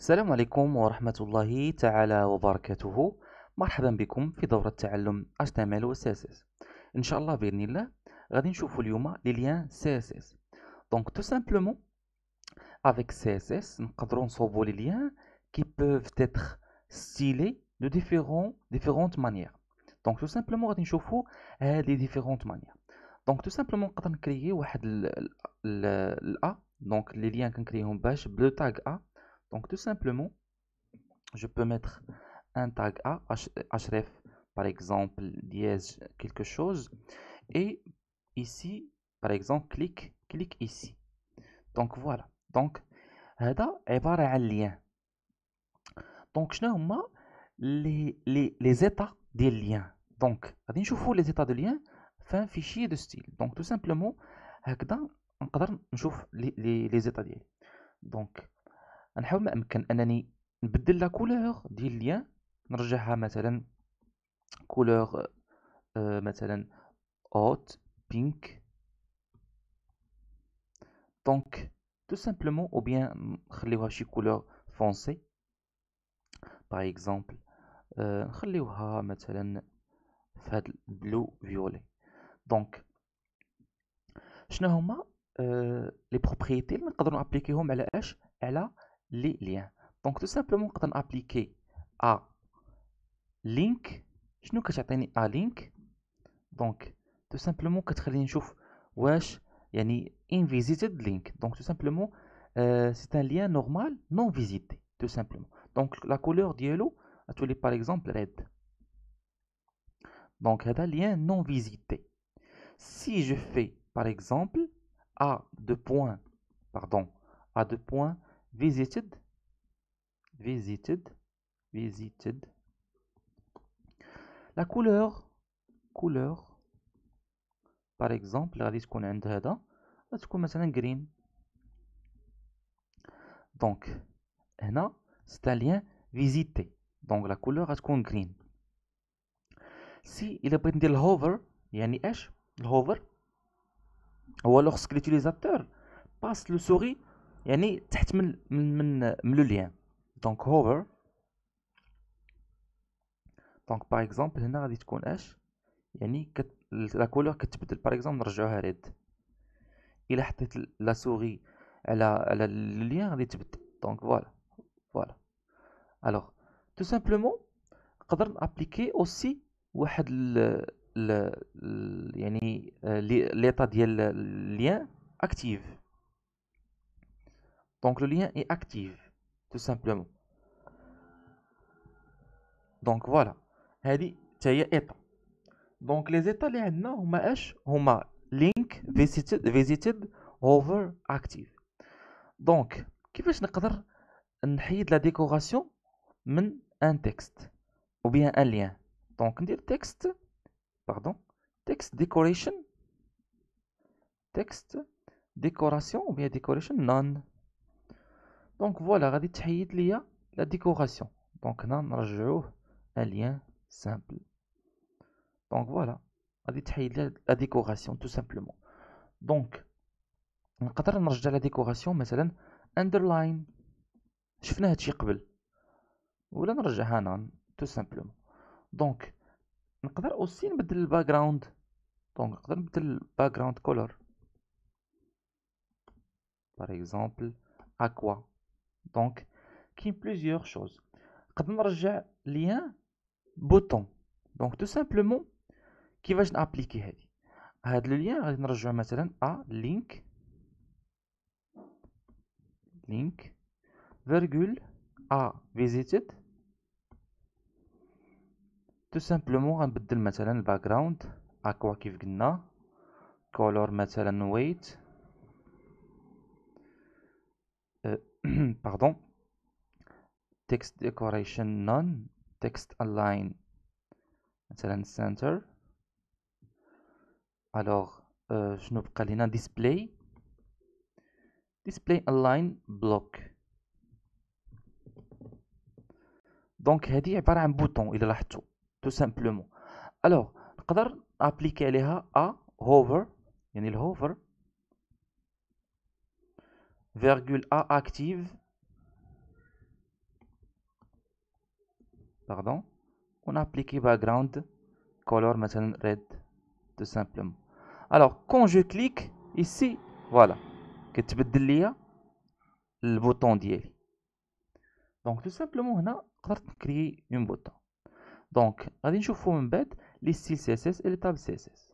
السلام عليكم ورحمة الله تعالى وبركاته مرحبا بكم في دورة تعلم HTML و CSS إن شاء الله بإذن الله غادي نشوفوا اليوم لي ليان CSS دونك تو سامبلومون افيك CSS نقدروا نصوبوا لي ليان كي بوف تيتر ستيلي دو ديفيرون ديفيرونت مانيير دونك تو سامبلومون غادي نشوفوا لي ديفيرونت مانيير دونك تو سامبلومون نقدر نكريي واحد ال ال ا دونك لي ليان كنكريهم باش بلو تاغ ا Donc tout simplement, je peux mettre un tag A, href par exemple, dièse quelque chose. Et ici, par exemple, clique, clique ici. Donc voilà. Donc, هذا عبارة un lien. Donc je n'ai les, les, états des liens. Donc, je fais les états de liens fin fichier de style. Donc tout simplement, je vais les, les, les états Donc, غنحاول ما امكن انني نبدل لا كولور ديال ليان نرجعها مثلا كولور آه، مثلا اوت بينك دونك تو سامبلومون او بيان نخليوها شي كولور فونسي باغ اكزومبل نخليوها مثلا في هاد البلو فيولي دونك شنو هما لي آه، بروبريتي اللي نقدروا نابليكيهم على اش على les liens. Donc tout simplement quand on applique à link je شنو كتعطيني à link donc tout simplement quand il y a yani invisited link donc tout simplement euh, c'est un lien normal non visité tout simplement donc la couleur yellow, les par exemple red donc un lien non visité si je fais par exemple à deux points pardon à deux points visited visited visited la couleur couleur par exemple غادي تكون عند هذا تكون مثلا green donc هنا c'est un lien visité donc la couleur غتكون green si il بغيت ندير الهوفر يعني اش الهوفر هو lorsque l'utilisateur passe le souris يعني تحت من من من, لو ليان دونك هوفر دونك باغ اكزومبل هنا غادي تكون اش يعني كت... لا كولور كتبدل باغ اكزومبل نرجعوها ريد الا حطيت لا سوغي على على لو ليان غادي تبدل دونك فوالا فوالا الوغ تو سامبلومون نقدر نابليكي اوسي واحد ال ال يعني euh, ليطا ديال ليان اكتيف Donc le lien est actif, tout simplement. Donc voilà, Donc les états les عندنا هما link visited visited hover active. Donc كيفاش نقدر نحيد la la من un texte ou bien un lien. Donc ندير texte, pardon texte, décoration, texte, décoration ou bien decoration none donc voilà, on va nous la décoration. Donc, on va lui un lien simple. Donc voilà, on va nous la décoration tout simplement. Donc, on peut lui la décoration, par underline. underline, je fais la ligne. On a ça tout simplement. Donc, on peut aussi un le background. Donc, on peut changer le background color. Par exemple, aqua. دونك كاين بليزيوغ شوز نقدر نرجع ليان بوتون دونك تو سامبلومون كيفاش نابليكي هادي هاد لو ليان غادي نرجعو مثلا ا لينك لينك فيرغول ا فيزيتد تو سامبلومون غنبدل مثلا الباك جراوند اكوا كيف قلنا كولور مثلا ويت pardon text decoration none text align مثلا center alors euh, شنو بقى لينا display display align block دونك هذه عباره عن بوتون الى لاحظتوا تو سامبلومون الوغ نقدر ابليكي عليها ا هوفر يعني الهوفر virgule A active, pardon, on applique appliqué background color maintenant red, tout simplement. Alors, quand je clique ici, voilà, que tu peux le bouton d'hier. Donc, tout simplement, on a créé un bouton. Donc, on va bête les styles CSS et les table CSS.